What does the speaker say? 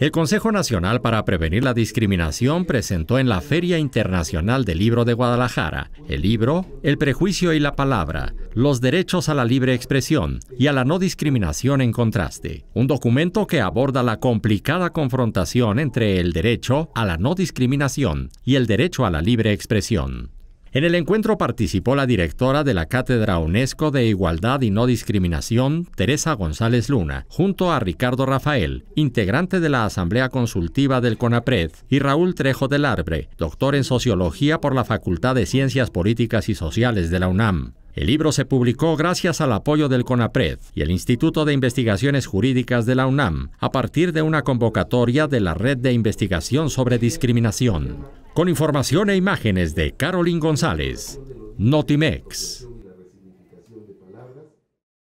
El Consejo Nacional para Prevenir la Discriminación presentó en la Feria Internacional del Libro de Guadalajara el libro El prejuicio y la palabra, los derechos a la libre expresión y a la no discriminación en contraste, un documento que aborda la complicada confrontación entre el derecho a la no discriminación y el derecho a la libre expresión. En el encuentro participó la directora de la Cátedra UNESCO de Igualdad y No Discriminación, Teresa González Luna, junto a Ricardo Rafael, integrante de la Asamblea Consultiva del CONAPRED, y Raúl Trejo del Arbre, doctor en Sociología por la Facultad de Ciencias Políticas y Sociales de la UNAM. El libro se publicó gracias al apoyo del CONAPRED y el Instituto de Investigaciones Jurídicas de la UNAM, a partir de una convocatoria de la Red de Investigación sobre Discriminación. Con información e imágenes de Carolyn González, Notimex.